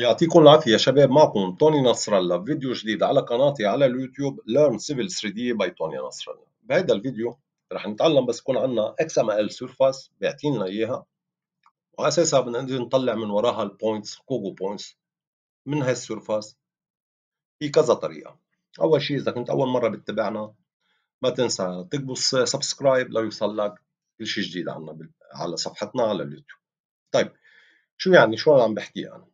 يعطيكم العافية يا شباب معكم توني نصر الله فيديو جديد على قناتي على اليوتيوب Learn Civil 3D by توني نصر الله بهذا الفيديو رح نتعلم بس يكون عندنا XML surface بيعطي لنا إياها وعلى أساسها بدنا نطلع من وراها البوينتس كوجو بوينتس من السيرفاس في كذا طريقة أول شيء إذا كنت أول مرة بتتابعنا ما تنسى تكبس سبسكرايب ليوصل لك كل شيء جديد عنا على صفحتنا على اليوتيوب طيب شو يعني شو عم بحكي أنا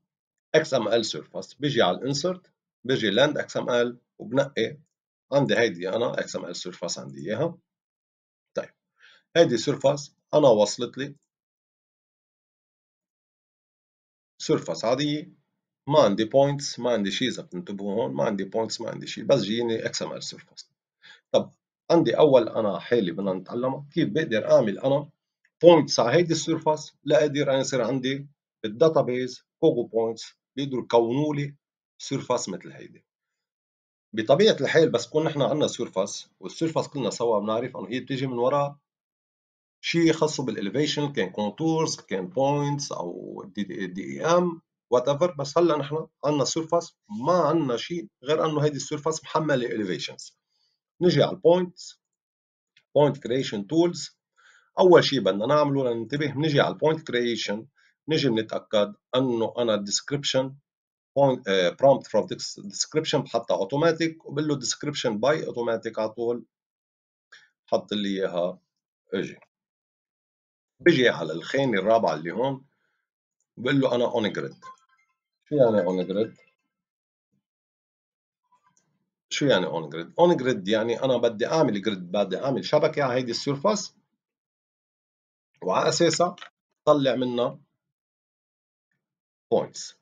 اكس ام ال بيجي على الانسرت بيجي لاند اكس ام ال وبنقي عندي هيدي انا اكس ام ال عندي اياها طيب هيدي surface انا وصلت لي سيرفاس عاديه ما عندي بوينتس ما عندي شيء اذا بتنتبهوا هون ما عندي بوينتس ما عندي شيء بس جيني اكس ام ال طب عندي اول انا حالي بدنا نتعلمها كيف بقدر اعمل انا بوينتس على هيدي السيرفس لاقدر انا يصير عندي بالداتابيز كوكو بوينتس بيقدروا يكونوا لي سيرفاس مثل هيدي بطبيعه الحال بس كون نحن عندنا سيرفاس والسيرفاس كلنا سوا بنعرف انه هي بتيجي من وراء شيء خاصه بالالفيشن كان كونتورز كان بوينتس او دي دي, دي ام وات ايفر بس هلا نحن عندنا سيرفاس ما عندنا شيء غير انه هيدي السيرفاس محمله الفيشنز نجي على البوينتس بوينت كريشن تولز اول شيء بدنا نعمله لننتبه بنجي على البوينت كريشن نجي نتاكد انه انا الديسكربشن برومبت فروم ديسكربشن بحطها اوتوماتيك وبقول له ديسكربشن باي اوتوماتيك على طول حط لي اياها اجي بيجي على الخانه الرابعه اللي هون بقول له انا اون جريد شو يعني اون جريد شو يعني اون جريد اون جريد يعني انا بدي اعمل جريد بدي اعمل شبكه على هيدي السيرفاس وعلى اساسها طلع منها points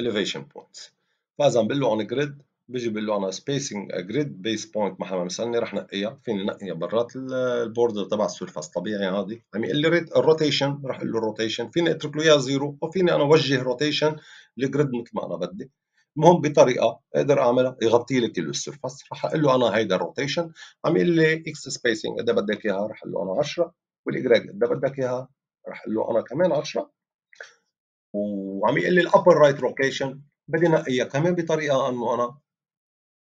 elevation points فاذا بقول له اون grid بيجي بقول له انا spacing a grid base point حدا مسالني رح نقيها فيني نقيها برات البوردر تبع السيرفس طبيعي عادي عم يقول لي الروتيشن رح اقول له الروتيشن فيني اترك له اياها زيرو وفيني انا اوجه روتيشن لجريد مثل ما انا بدي المهم بطريقه اقدر اعملها يغطي لي كل السيرفس رح اقول له انا هيدا الروتيشن عم يقول لي اكس سبيسنج قد بدك اياها رح اقول له انا 10 والاجريد قد بدك اياها رح اقول له انا كمان 10 وعم يقول لي الابر رايت لوكيشن بدي نقيها كمان بطريقه انه انا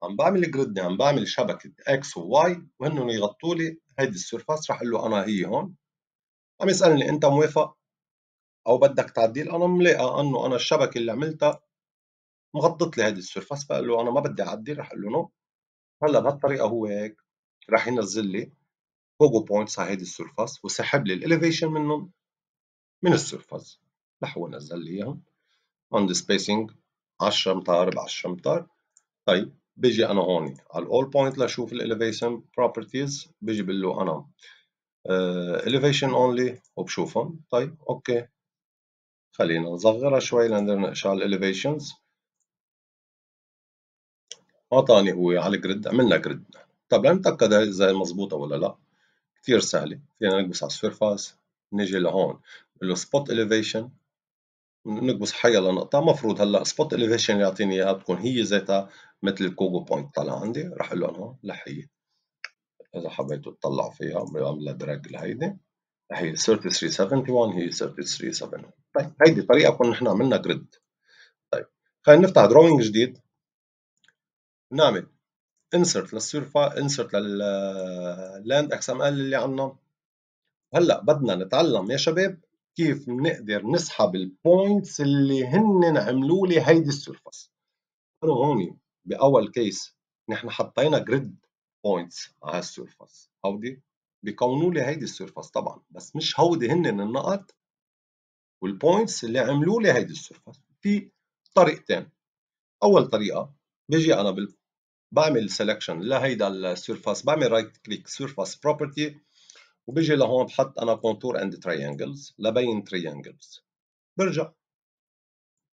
عم بعمل جريد عم بعمل شبكه اكس وواي وهن يغطوا لي هيدي السيرفاس رح اقول له انا هي هون عم يسالني انت موافق او بدك تعديل انا ملاقى انه انا الشبكه اللي عملتها مغطت لي هيدي السيرفاس فقال له انا ما بدي اعدل رح اقول له نو هلا بهالطريقه هو هيك رح ينزل لي بوجو بوينتس على هيدي السيرفاس وسحب لي الاليفيشن منهم من السيرفاس نحو نزل لي اياهم on the spacing 10 امتار ب 10 امتار طيب بيجي انا هون على الاول بوينت لاشوف الاليفيشن بروبرتيز بيجي بقول له انا آه، elevation اونلي وبشوفهم طيب اوكي خلينا نصغرها شوي لنقدر نقشع الاليفيشنز اعطاني هو على الجريد عملنا جريد طب لنتاكد اذا مضبوطه ولا لا كثير سهله فينا نكبس على السيرفاس نيجي لهون بقول له سبوت elevation نكبس حاجة لنقطة مفروض هلا سبوت اليفيشن يعطيني اياها بتكون هي ذاتها مثل الكوجو بوينت طلع عندي رح اقول لهم هون لحية اذا حبيتوا تطلعوا فيها بعمل لها دراج لهيدي هي 3371 هي 3371 طيب هيدي طريقة كنا نحن عملنا جريد طيب خلينا نفتح دروينج جديد نعمل انسرت للسيرفا انسرت لللاند اكس ام ال اللي عندنا هلا بدنا نتعلم يا شباب كيف بنقدر نسحب البوينتس اللي هن عملوا لي هيدي السيرفس انا هون باول كيس نحن حطينا جريد بوينتس على السيرفس هودي بكونوا لي هيدي السيرفس طبعا بس مش هودي هن النقط والبوينتس اللي عملوا لي هيدي السيرفس في طريقتين اول طريقه بيجي انا بعمل سيلكشن لهيدا السيرفس بعمل رايت كليك سيرفس بروبرتي وبيجي لهون بحط انا كونتور اند تريانجلز لبين تريانجلز برجع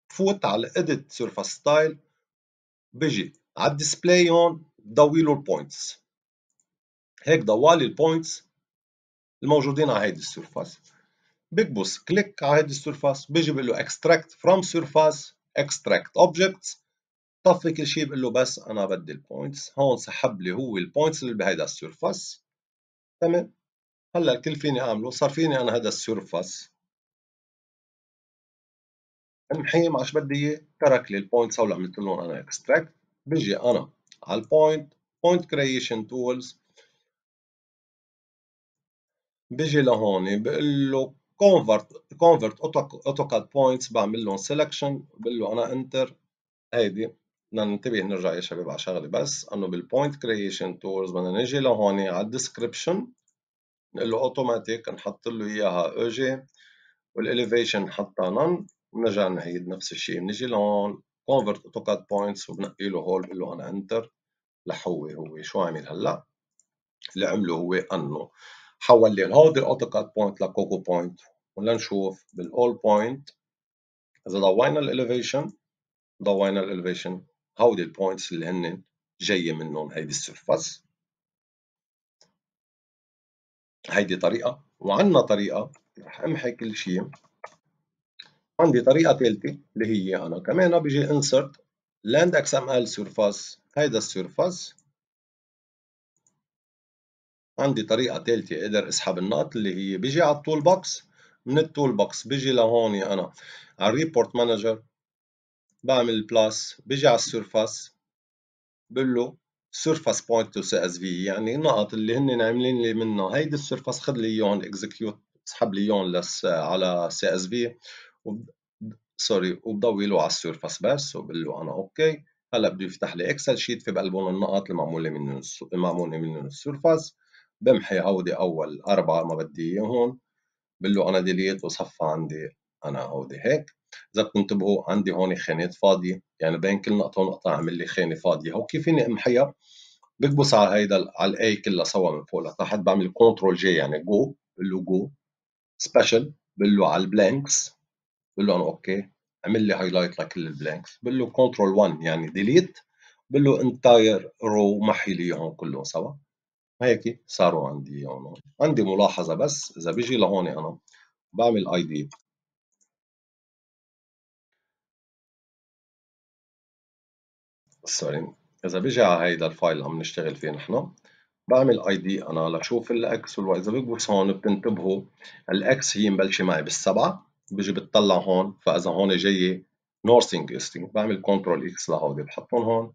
بفوت على edit surface style بيجي على الديسبلاي هون بضوي له البوينتس هيك ضوالي البوينتس الموجودين على هيدي السيرفاس بكبس كليك على هيدي السيرفاس بيجي بقول له extract from surface extract objects طفي كل شيء بقول له بس انا بدي البوينتس هون سحب لي هو البوينتس اللي بهيدا السيرفاس تمام هلا الكل فيني اعمله صار فيني انا هذا السيرفس مع شو بدي اياه ترك لي البوينت هول عملت لهم انا اكستراكت بيجي انا على البوينت بوينت كرييشن تولز بيجي لهون بقول له كونفرت كونفرت اوتوكاد بوينتس بعمل لهم سيلكشن بقول له انا انتر هيدي بدنا ننتبه نرجع يا شباب على شغله بس انه بالبوينت كرييشن تولز بدنا نجي لهون على الديسكربشن نقول له اوتوماتيك نحط له اياها او جي والاليفيشن نحطها نون ونرجع نعيد نفس الشيء بنجي لهون كونفرت اوتوكاد بوينتس وبنقي له هول بقول له انا انتر لحوي هو شو عامل هلا اللي عمله هو انه حول لي هودي الاوتوكاد بوينت لكوكو بوينت ولنشوف بالاول بوينت اذا ضوينا الاليفيشن ضوينا الاليفيشن هودي البوينتس اللي هن جايه منهم هيدي السرفس هيدي طريقة وعندنا طريقة رح امحي كل شيء عندي طريقة ثالثة اللي هي أنا كمان بيجي insert land xml surface هيدا السيرفاس عندي طريقة ثالثة أقدر أسحب النقط اللي هي بيجي على التول بوكس من التول بوكس بيجي لهون أنا على الريبورت مانجر بعمل بلس بيجي على السيرفاس بقول له سيرفاس بوينت تو سي اس في يعني النقط اللي هن عاملين لي منها هيدي السيرفاس خذ لي اياهم اكزكيوت اسحب لي اياهم على سي اس في سوري وبضوي له على السيرفاس بس وبقول له انا اوكي هلا بده يفتح لي اكسل شيت في بقلبهم النقط المعموله منهم المعموله منهم السيرفاس بمحي هودي اول اربعه ما بدي اياهم بقول له انا ديليت وصفى عندي انا هودي هيك اذا بتنتبهوا عندي هون خانات فاضيه يعني بين كل نقطه ونقطه عامل لي خانه فاضيه هو كيف فيني امحيها بكبس على هيدا على الاي كلها سوا من فوق لتحت بعمل كنترول جي يعني جو بقول له جو سبيشال بقول له على البلانكس بقول له انا اوكي عمل لي هايلايت لكل البلانكس بقول له كنترول 1 يعني ديليت بقول له انتاير رو محي لي اياهم كلهم سوا هيك صاروا عندي هون عندي ملاحظه بس اذا بيجي لهون انا بعمل اي دي سوري اذا بيجي على هيدا الفايل اللي عم نشتغل فيه نحن بعمل اي دي انا لشوف الاكس والواي اذا بكبس هون بتنتبهوا الاكس هي مبلشه معي بالسبعه بيجي بتطلع هون فاذا هون جايه نورثينج ايستنج بعمل كنترول اكس لهودي بحطهم هون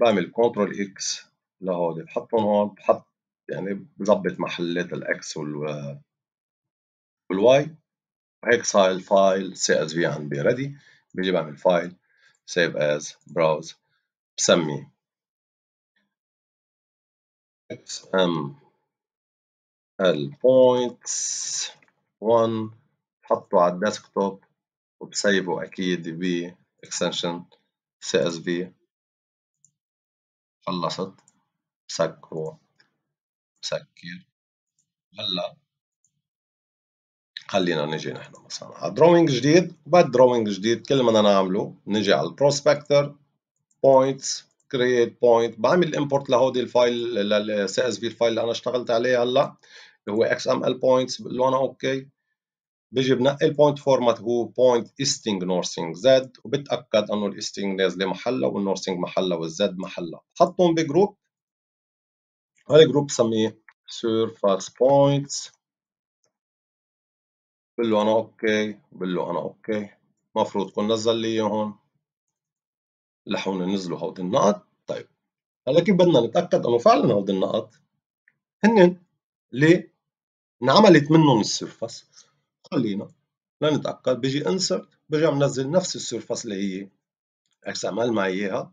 بعمل كنترول اكس لهودي بحطهم هون بحط يعني بظبط محلات الاكس وال والواي وهيك صار الفايل سي اس في عندي ريدي بيجي بعمل فايل save as browse بسمي xml points 1 حطه على الديسكتوب وبسيبه اكيد ب extension csv خلصت مسكره مسكر هلا خلينا نجي نحن مثلا على دروينج جديد وبعد دروينج جديد كل ما بدنا نعمله نجي على البروسبكتر بوينتس كرييت بوينت بعمل امبورت لهودي الفايل للسي اس في الفايل اللي انا اشتغلت عليه هلا اللي هو اكس ام ال بوينتس بقول له انا اوكي بيجي بنقل بوينت فورمات هو بوينت ايستنج نورثنج زد وبتاكد انه الايستنج نازله محلها والنورثنج محلها والزد محلها بحطهم بجروب هالجروب بسميه سيرفاس بوينتس بقول له انا اوكي بقول له انا اوكي مفروض تكون نزل لي اياهم لحون نزلوا هودي النقط طيب هلا كيف بدنا نتاكد انه فعلا هودي النقط هن اللي انعملت منهم السيرفس خلينا لنتاكد بيجي انسرت برجع بنزل نفس السيرفس اللي هي اكس ام ال معي اياها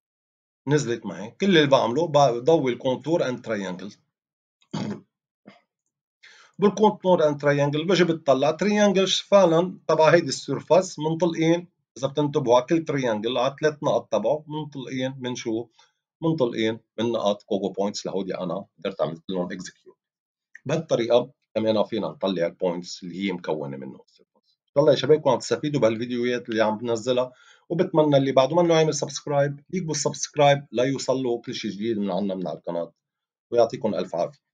نزلت معي كل اللي بعمله بضوي الكونتور اند تريانجل بالكونتور ان تريانجل بجي بتطلع تريانجل فعلا تبع هيدي السيرفاس منطلقين اذا بتنتبهوا على كل تريانجل على ثلاث نقط تبعه منطلقين من شو؟ منطلقين من نقط كوكو بوينتس لهودي انا قدرت عملت لهم اكزكيوت بهالطريقه كمان فينا نطلع البوينتس اللي هي مكونه منه السيرفاس ان شاء الله يا شباب يكونوا عم تستفيدوا بهالفيديوهات اللي عم بنزلها وبتمنى اللي بعده منه عامل سبسكرايب يكبوا السبسكرايب ليوصل له كل شيء جديد من عنا من على القناه ويعطيكم الف عافيه